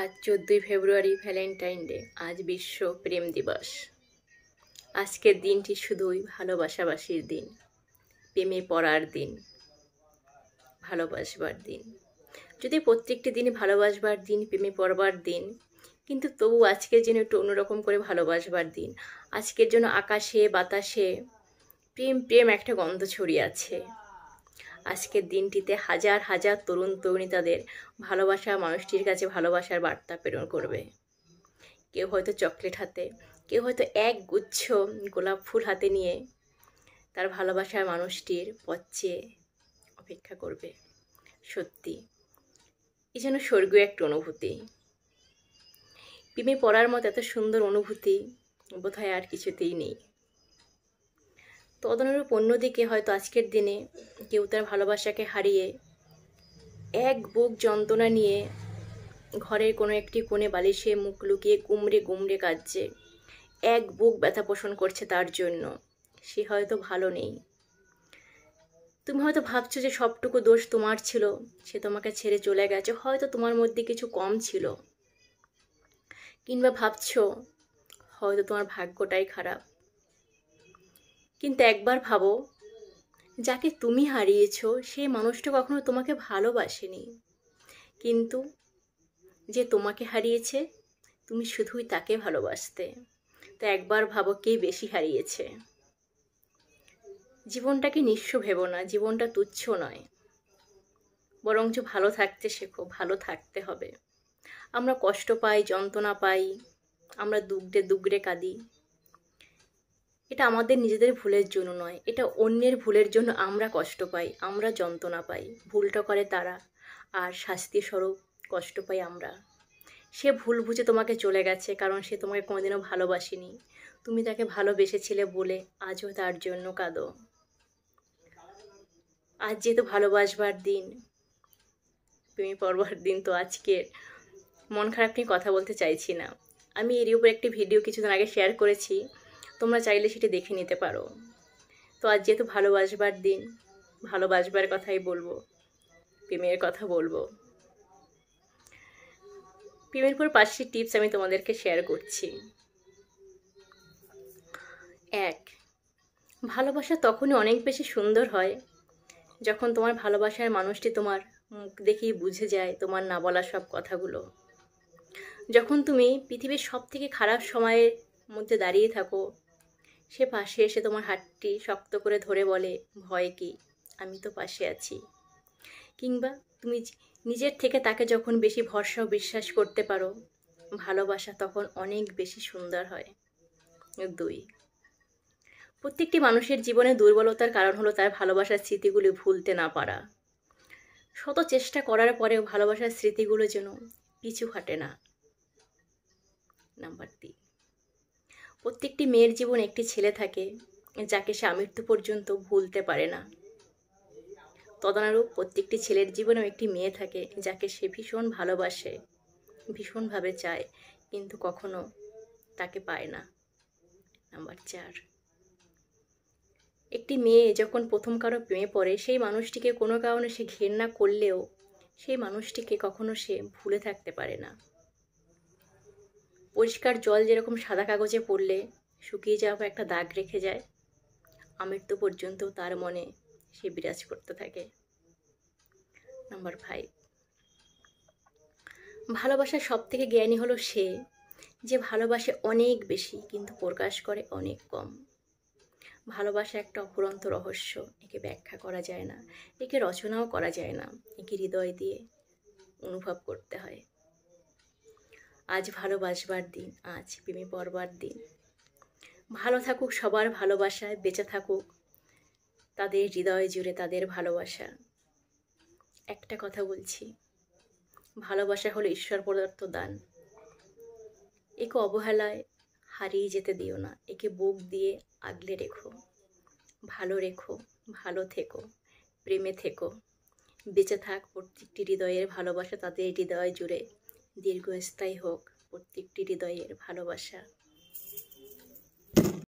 আজ চোদ্দোই ফেব্রুয়ারি Valentine day আজ বিশ্ব প্রেম দিবস আজকের দিনটি শুধুই ভালোবাসাবাসির দিন প্রেমে পড়ার দিন ভালোবাসবার দিন যদি প্রত্যেকটি দিন ভালোবাসবার দিন প্রেমে পড়বার দিন কিন্তু তবু আজকের জন্য একটু অন্যরকম করে ভালোবাসবার দিন আজকের জন্য আকাশে বাতাসে প্রেম প্রেম একটা গন্ধ ছড়িয়ে আছে আজকের দিনটিতে হাজার হাজার তরুণ তরুণী তাদের ভালোবাসা মানুষটির কাছে ভালোবাসার বার্তা প্রেরণ করবে কেউ হয়তো চকলেট হাতে কেউ হয়তো এক গুচ্ছ গোলাপ ফুল হাতে নিয়ে তার ভালোবাসার মানুষটির পথ অপেক্ষা করবে সত্যি এ যেন স্বর্গীয় একটা অনুভূতি প্রেমে পড়ার মতো এত সুন্দর অনুভূতি বোধহয় আর কিছুতেই নেই তো অন্যদিকে হয়তো আজকের দিনে কেউ তার ভালোবাসাকে হারিয়ে এক বুক যন্ত্রণা নিয়ে ঘরের কোনো একটি কোণে বালিশে মুখ লুকিয়ে গুমড়ে গুমড়ে কাঁদছে এক বুক ব্যথা পোষণ করছে তার জন্য সে হয়তো ভালো নেই তুমি হয়তো ভাবছো যে সবটুকু দোষ তোমার ছিল সে তোমাকে ছেড়ে চলে গেছে হয়তো তোমার মধ্যে কিছু কম ছিল কিংবা ভাবছো হয়তো তোমার ভাগ্যটাই খারাপ কিন্তু একবার ভাবো যাকে তুমি হারিয়েছ সেই মানুষটা কখনো তোমাকে ভালোবাসেনি কিন্তু যে তোমাকে হারিয়েছে তুমি শুধুই তাকে ভালোবাসতে তো একবার ভাবো কে বেশি হারিয়েছে জীবনটাকে নিঃস্ব ভেবো না জীবনটা তুচ্ছ নয় বরঞ্চ ভালো থাকতে শেখো ভালো থাকতে হবে আমরা কষ্ট পাই যন্ত্রণা পাই আমরা দুগড়ে দুগড়ে কাঁদি এটা আমাদের নিজেদের ভুলের জন্য নয় এটা অন্যের ভুলের জন্য আমরা কষ্ট পাই আমরা যন্ত্রণা পাই ভুলটা করে তারা আর শাস্তি স্বরূপ কষ্ট পাই আমরা সে ভুল বুঝে তোমাকে চলে গেছে কারণ সে তোমাকে কোনোদিনও ভালোবাসেনি তুমি তাকে ভালোবেসেছিলে বলে আজও তার জন্য কাঁদো আজ যেহেতু ভালোবাসবার দিন তুমি পরবার দিন তো আজকের মন খারাপ নিয়ে কথা বলতে চাইছি না আমি এর উপর একটি ভিডিও কিছুদিন আগে শেয়ার করেছি তোমরা চাইলে সেটি দেখে নিতে পারো তো আজ যেহেতু ভালোবাসবার দিন ভালোবাসবার কথাই বলবো প্রেমের কথা বলবো প্রেমের পর পাঁচটি টিপস আমি তোমাদেরকে শেয়ার করছি এক ভালোবাসা তখনই অনেক বেশি সুন্দর হয় যখন তোমার ভালোবাসার মানুষটি তোমার মুখ দেখেই বুঝে যায় তোমার না বলা সব কথাগুলো যখন তুমি পৃথিবীর সব থেকে খারাপ সময়ের মধ্যে দাঁড়িয়ে থাকো সে পাশে এসে তোমার হাতটি শক্ত করে ধরে বলে ভয় কি আমি তো পাশে আছি কিংবা তুমি নিজের থেকে তাকে যখন বেশি ভরসা ও বিশ্বাস করতে পারো ভালোবাসা তখন অনেক বেশি সুন্দর হয় দুই প্রত্যেকটি মানুষের জীবনে দুর্বলতার কারণ হলো তার ভালোবাসার স্মৃতিগুলি ভুলতে না পারা শত চেষ্টা করার পরেও ভালোবাসার স্মৃতিগুলো যেন পিছু হাঁটে না নাম্বার তিন প্রত্যেকটি মেয়ের জীবন একটি ছেলে থাকে যাকে সে আমৃত্যু পর্যন্ত ভুলতে পারে না তদানুরূপ প্রত্যেকটি ছেলের জীবনেও একটি মেয়ে থাকে যাকে সে ভীষণ ভালোবাসে ভীষণভাবে চায় কিন্তু কখনো তাকে পায় না নাম্বার চার একটি মেয়ে যখন প্রথম কারো প্রেমে পড়ে সেই মানুষটিকে কোনো কারণে সে ঘেন্না করলেও সেই মানুষটিকে কখনো সে ভুলে থাকতে পারে না পরিষ্কার জল যেরকম সাদা কাগজে পড়লে শুকিয়ে যাওয়া একটা দাগ রেখে যায় তো পর্যন্ত তার মনে সে বিরাজ করতে থাকে নাম্বার ফাইভ ভালোবাসার সব থেকে জ্ঞানী হলো সে যে ভালোবাসে অনেক বেশি কিন্তু প্রকাশ করে অনেক কম ভালোবাসা একটা অফুরন্ত রহস্য একে ব্যাখ্যা করা যায় না একে রচনাও করা যায় না একে হৃদয় দিয়ে অনুভব করতে হয় আজ ভালোবাসবার দিন আজ প্রেমে পড়বার দিন ভালো থাকুক সবার ভালোবাসায় বেঁচে থাকুক তাদের হৃদয় জুড়ে তাদের ভালোবাসা একটা কথা বলছি ভালোবাসা হলো ঈশ্বর প্রদত্ত দান একে অবহেলায় হারিয়ে যেতে দিও না একে বুক দিয়ে আগলে রেখো ভালো রেখো ভালো থেকো প্রেমে থেকো বেঁচে থাক প্রত্যেকটি হৃদয়ের ভালোবাসা তাদের হৃদয় জুড়ে দীর্ঘস্থায়ী হোক প্রত্যেকটি হৃদয়ের ভালোবাসা